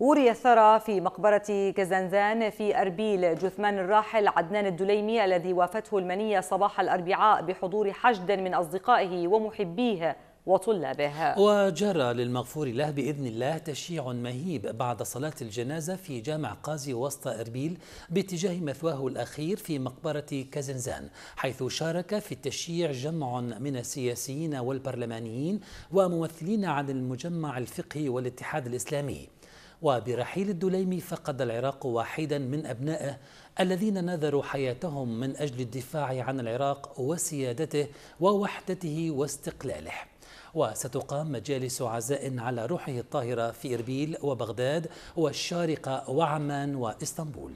وري الثرى في مقبرة كزنزان في أربيل جثمان الراحل عدنان الدليمي الذي وافته المنية صباح الأربعاء بحضور حشد من أصدقائه ومحبيه وطلابه وجرى للمغفور له بإذن الله تشييع مهيب بعد صلاة الجنازة في جامع قازي وسط أربيل باتجاه مثواه الأخير في مقبرة كازنزان حيث شارك في التشييع جمع من السياسيين والبرلمانيين وممثلين عن المجمع الفقهي والاتحاد الإسلامي وبرحيل الدليمي فقد العراق واحدا من أبنائه الذين نذروا حياتهم من أجل الدفاع عن العراق وسيادته ووحدته واستقلاله وستقام مجالس عزاء على روحه الطاهرة في إربيل وبغداد والشارقة وعمان وإسطنبول